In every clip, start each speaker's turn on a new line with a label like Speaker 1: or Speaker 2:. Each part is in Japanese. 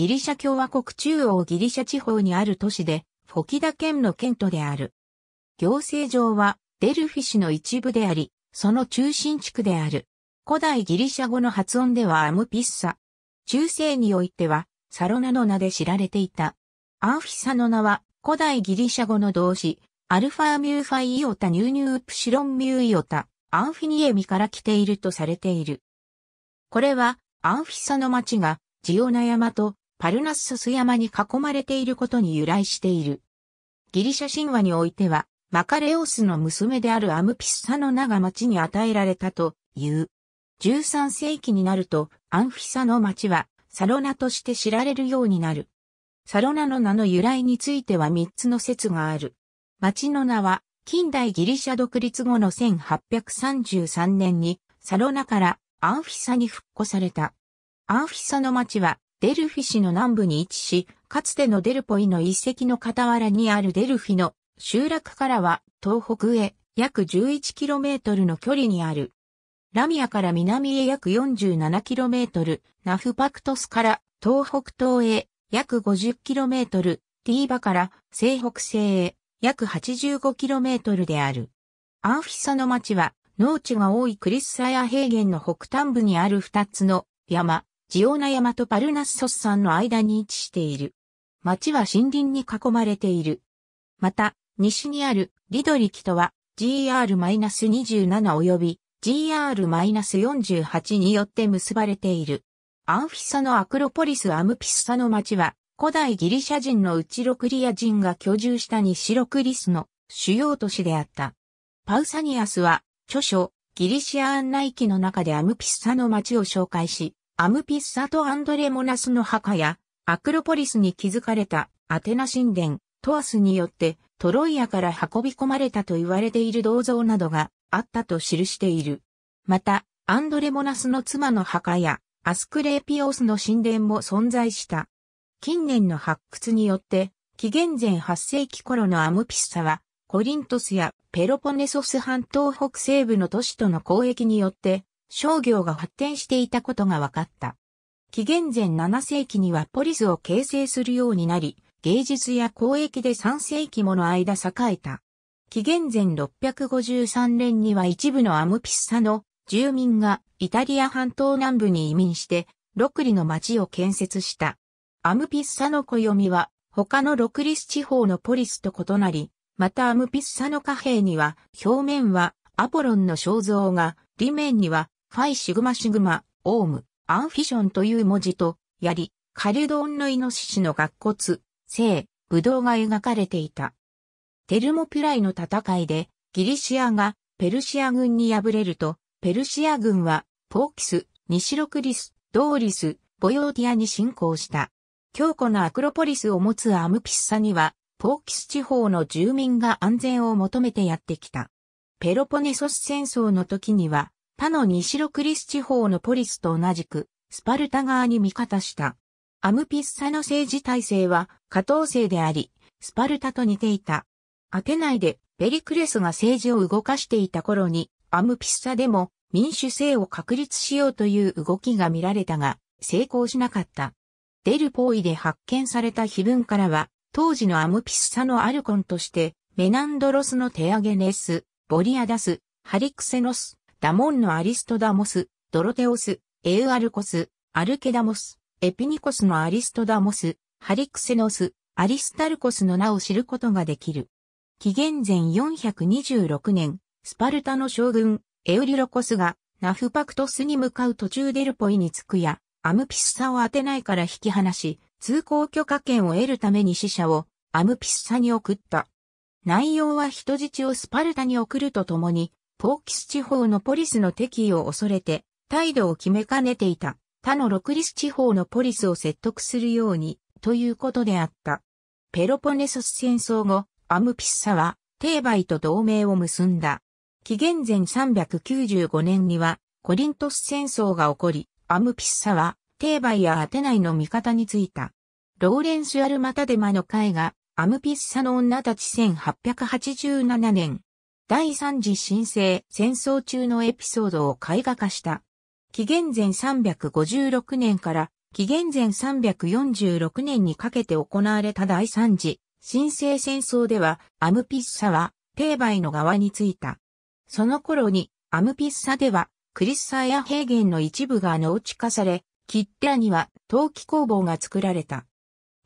Speaker 1: ギリシャ共和国中央ギリシャ地方にある都市で、フォキダ県の県都である。行政上は、デルフィ市の一部であり、その中心地区である。古代ギリシャ語の発音ではアムピッサ。中世においては、サロナの名で知られていた。アンフィサの名は、古代ギリシャ語の動詞、アルファミューファイイオタニューニュープシロンミューイオタ、アンフィニエミから来ているとされている。これは、アンフィサの町が、ジオナ山とパルナッソス山に囲まれていることに由来している。ギリシャ神話においては、マカレオスの娘であるアムピッサの名が町に与えられたという。13世紀になると、アンフィサの町は、サロナとして知られるようになる。サロナの名の由来については3つの説がある。町の名は、近代ギリシャ独立後の1833年に、サロナからアンフィサに復古された。アンフィサの町は、デルフィ市の南部に位置し、かつてのデルポイの一石の傍らにあるデルフィの集落からは東北へ約 11km の距離にある。ラミアから南へ約 47km、ナフパクトスから東北東へ約 50km、ティーバから西北西へ約 85km である。アンフィサの町は農地が多いクリスサヤ平原の北端部にある2つの山、ジオナ山とパルナッソス山の間に位置している。町は森林に囲まれている。また、西にあるリドリキとは GR-27 及び GR-48 によって結ばれている。アンフィサのアクロポリスアムピッサの町は古代ギリシャ人のウチロクリア人が居住した西ロクリスの主要都市であった。パウサニアスは著書ギリシア案内記の中でアムピッサの町を紹介し、アムピッサとアンドレモナスの墓や、アクロポリスに築かれたアテナ神殿、トアスによってトロイアから運び込まれたと言われている銅像などがあったと記している。また、アンドレモナスの妻の墓やアスクレーピオスの神殿も存在した。近年の発掘によって、紀元前8世紀頃のアムピッサは、コリントスやペロポネソス半島北西部の都市との交易によって、商業が発展していたことが分かった。紀元前7世紀にはポリスを形成するようになり、芸術や交易で3世紀もの間栄えた。紀元前653年には一部のアムピッサの住民がイタリア半島南部に移民して、ロクリの町を建設した。アムピッサの暦は他のロクリス地方のポリスと異なり、またアムピッサの貨幣には表面はアポロンの肖像が、裏面にはファイシグマシグマ、オウム、アンフィションという文字と、槍、カルドンのイノシシの顎骨、聖、ブドウが描かれていた。テルモピュライの戦いで、ギリシアがペルシア軍に敗れると、ペルシア軍は、ポーキス、ニシロクリス、ドーリス、ボヨーティアに侵攻した。強固なアクロポリスを持つアムピッサには、ポーキス地方の住民が安全を求めてやってきた。ペロポネソス戦争の時には、他の西ロクリス地方のポリスと同じく、スパルタ側に味方した。アムピッサの政治体制は、下等生であり、スパルタと似ていた。アテナイで、ペリクレスが政治を動かしていた頃に、アムピッサでも民主制を確立しようという動きが見られたが、成功しなかった。デルポーイで発見された碑文からは、当時のアムピッサのアルコンとして、メナンドロスのテアゲネス、ボリアダス、ハリクセノス、ダモンのアリストダモス、ドロテオス、エウアルコス、アルケダモス、エピニコスのアリストダモス、ハリクセノス、アリスタルコスの名を知ることができる。紀元前426年、スパルタの将軍、エウリロコスが、ナフパクトスに向かう途中デルポイに着くや、アムピスサを当てないから引き離し、通行許可権を得るために死者をアムピスサに送った。内容は人質をスパルタに送るとともに、ポーキス地方のポリスの敵意を恐れて、態度を決めかねていた、他のロクリス地方のポリスを説得するように、ということであった。ペロポネソス戦争後、アムピッサは、テーバイと同盟を結んだ。紀元前395年には、コリントス戦争が起こり、アムピッサは、テーバイやアテナイの味方についた。ローレンス・アルマタデマの会が、アムピッサの女たち1887年、第三次新生戦争中のエピソードを絵画化した。紀元前356年から紀元前346年にかけて行われた第三次新生戦争ではアムピッサはテーバイの側についた。その頃にアムピッサではクリッサや平原の一部が農地化され、キッテアには陶器工房が作られた。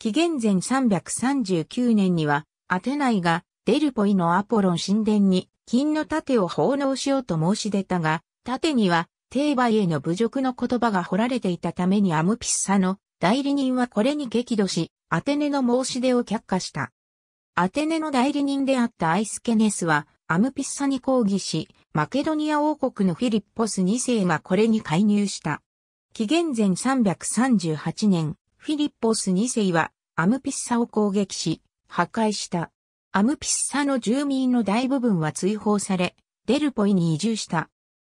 Speaker 1: 紀元前339年にはアテナイがデルポイのアポロン神殿に金の盾を奉納しようと申し出たが、盾には、帝馬への侮辱の言葉が彫られていたためにアムピッサの代理人はこれに激怒し、アテネの申し出を却下した。アテネの代理人であったアイスケネスは、アムピッサに抗議し、マケドニア王国のフィリッポス2世がこれに介入した。紀元前338年、フィリッポス2世はアムピッサを攻撃し、破壊した。アムピッサの住民の大部分は追放され、デルポイに移住した。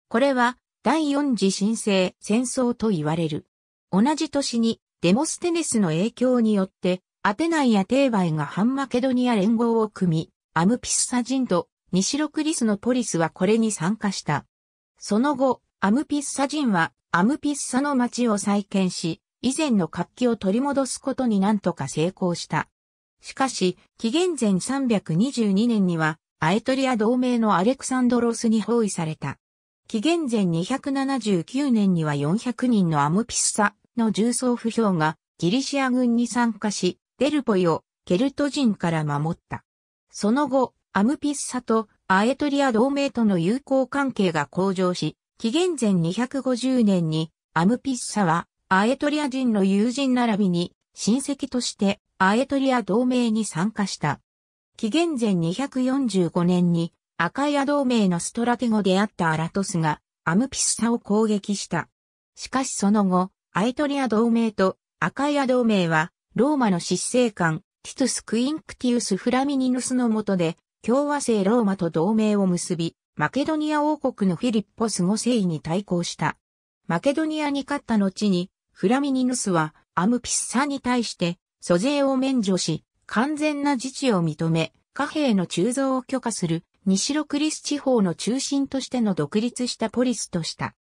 Speaker 1: これは第四次新生戦争と言われる。同じ年にデモステネスの影響によってアテナイやテーバイが反マケドニア連合を組み、アムピッサ人と西ロクリスのポリスはこれに参加した。その後、アムピッサ人はアムピッサの町を再建し、以前の活気を取り戻すことになんとか成功した。しかし、紀元前322年には、アエトリア同盟のアレクサンドロスに包囲された。紀元前279年には400人のアムピスサの重装不評がギリシア軍に参加し、デルポイをケルト人から守った。その後、アムピッサとアエトリア同盟との友好関係が向上し、紀元前250年にアムピッサはアエトリア人の友人並びに親戚としてアエトリア同盟に参加した。紀元前245年にアカイア同盟のストラテゴであったアラトスがアムピスサを攻撃した。しかしその後、アエトリア同盟とアカイア同盟はローマの執政官ティトゥス・クインクティウス・フラミニヌスの下で共和制ローマと同盟を結び、マケドニア王国のフィリッポス5世に対抗した。マケドニアに勝った後に、フラミニヌスはアムピッサに対して租税を免除し、完全な自治を認め、貨幣の鋳造を許可する、西ロクリス地方の中心としての独立したポリスとした。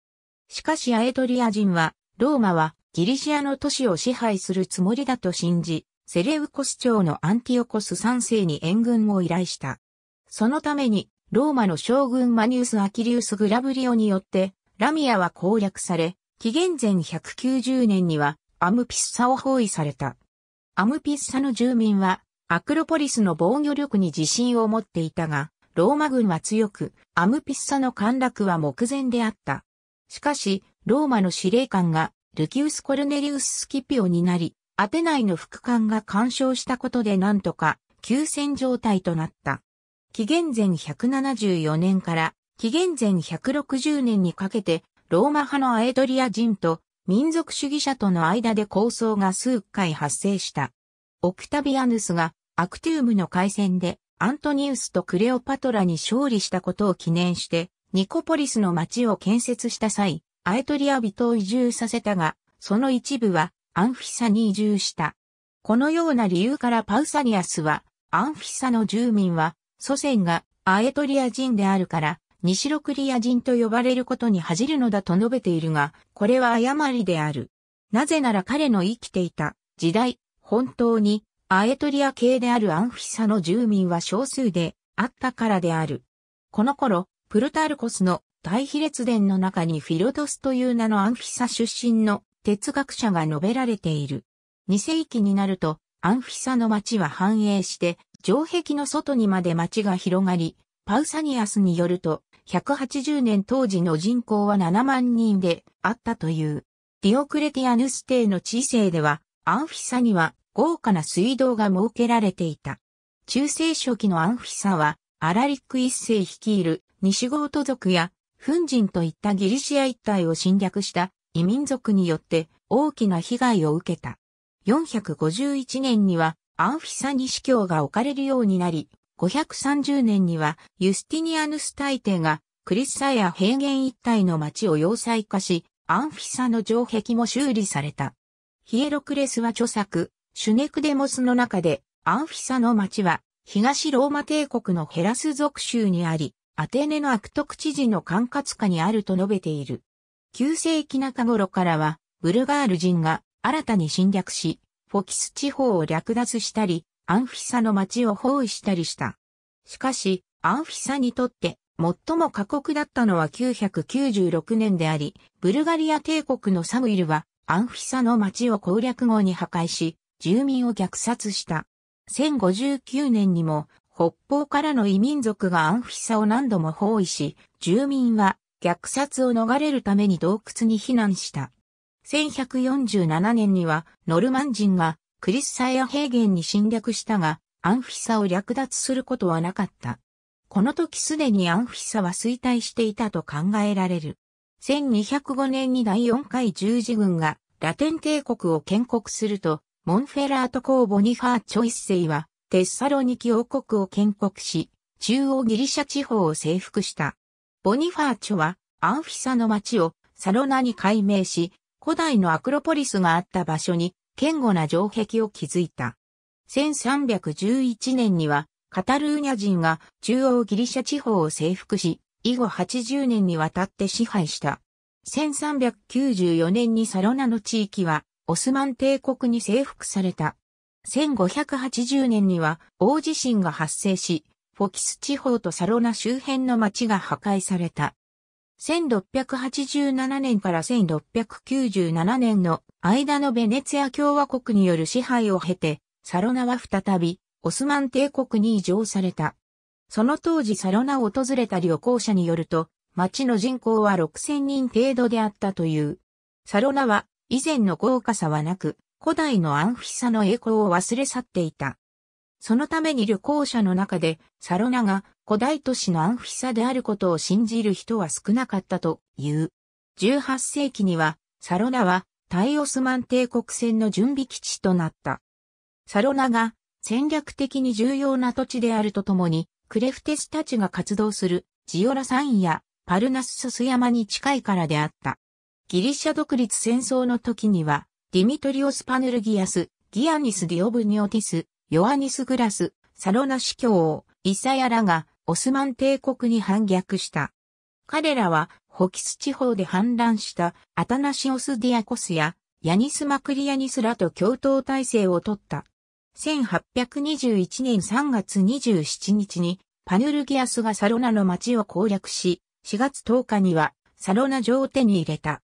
Speaker 1: しかしアエトリア人は、ローマはギリシアの都市を支配するつもりだと信じ、セレウコス朝のアンティオコス3世に援軍を依頼した。そのために、ローマの将軍マニウス・アキリウス・グラブリオによって、ラミアは攻略され、紀元前190年にはアムピッサを包囲された。アムピッサの住民は、アクロポリスの防御力に自信を持っていたが、ローマ軍は強く、アムピッサの陥落は目前であった。しかし、ローマの司令官が、ルキウス・コルネリウス・スキピオになり、アテナイの副官が干渉したことでなんとか、休戦状態となった。紀元前174年から紀元前160年にかけて、ローマ派のアエドリア人と民族主義者との間で抗争が数回発生した。オクタビアヌスがアクティウムの海戦でアントニウスとクレオパトラに勝利したことを記念してニコポリスの町を建設した際、アエトリア人を移住させたが、その一部はアンフィサに移住した。このような理由からパウサニアスは、アンフィサの住民は、祖先がアエトリア人であるから、西ロクリア人と呼ばれることに恥じるのだと述べているが、これは誤りである。なぜなら彼の生きていた時代、本当にアエトリア系であるアンフィサの住民は少数であったからである。この頃、プルタルコスの大比列伝の中にフィロドスという名のアンフィサ出身の哲学者が述べられている。2世紀になると、アンフィサの町は繁栄して、城壁の外にまで町が広がり、パウサニアスによると、180年当時の人口は7万人であったという。ディオクレティアヌス帝の知性では、アンフィサには豪華な水道が設けられていた。中世初期のアンフィサは、アラリック一世率いる西ゴート族や、フン人といったギリシア一帯を侵略した異民族によって大きな被害を受けた。451年にはアンフィサに司教が置かれるようになり、530年にはユスティニアヌス大帝がクリッサや平原一帯の町を要塞化し、アンフィサの城壁も修理された。ヒエロクレスは著作、シュネクデモスの中で、アンフィサの町は、東ローマ帝国のヘラス属州にあり、アテネの悪徳知事の管轄下にあると述べている。旧世紀中頃からは、ブルガール人が新たに侵略し、フォキス地方を略奪したり、アンフィサの町を包囲したりした。しかし、アンフィサにとって最も過酷だったのは996年であり、ブルガリア帝国のサムイルはアンフィサの町を攻略後に破壊し、住民を虐殺した。1059年にも北方からの異民族がアンフィサを何度も包囲し、住民は虐殺を逃れるために洞窟に避難した。1147年にはノルマン人がクリスサイア平原に侵略したが、アンフィサを略奪することはなかった。この時すでにアンフィサは衰退していたと考えられる。1205年に第4回十字軍がラテン帝国を建国すると、モンフェラート公ボニファーチョ一世はテッサロニキ王国を建国し、中央ギリシャ地方を征服した。ボニファーチョはアンフィサの町をサロナに改名し、古代のアクロポリスがあった場所に堅固な城壁を築いた。1311年には、カタルーニャ人が中央ギリシャ地方を征服し、以後80年にわたって支配した。1394年にサロナの地域は、オスマン帝国に征服された。1580年には大地震が発生し、フォキス地方とサロナ周辺の町が破壊された。1687年から1697年の間のベネツィア共和国による支配を経て、サロナは再びオスマン帝国に移譲された。その当時サロナを訪れた旅行者によると、町の人口は6000人程度であったという。サロナは以前の豪華さはなく、古代のアンフィサの栄光を忘れ去っていた。そのために旅行者の中でサロナが古代都市のアンフィサであることを信じる人は少なかったという。18世紀には、サロナは、タイオスマン帝国戦の準備基地となった。サロナが戦略的に重要な土地であるとともに、クレフテスたちが活動するジオラ山やパルナススス山に近いからであった。ギリシャ独立戦争の時には、ディミトリオス・パヌルギアス、ギアニス・ディオブニオティス、ヨアニス・グラス、サロナ司教イサヤラがオスマン帝国に反逆した。彼らは、ホキス地方で反乱したアタナシオス・ディアコスやヤニス・マクリアニスらと共闘体制を取った。1821年3月27日にパヌルギアスがサロナの町を攻略し、4月10日にはサロナ城を手に入れた。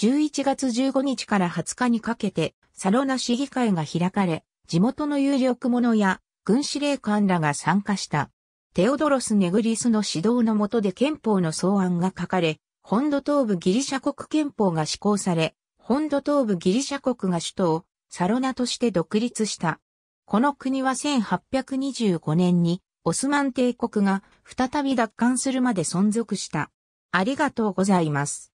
Speaker 1: 11月15日から20日にかけてサロナ市議会が開かれ、地元の有力者や軍司令官らが参加した。テオドロス・ネグリスの指導の下で憲法の草案が書かれ、本土東部ギリシャ国憲法が施行され、本土東部ギリシャ国が首都をサロナとして独立した。この国は1825年にオスマン帝国が再び奪還するまで存続した。ありがとうございます。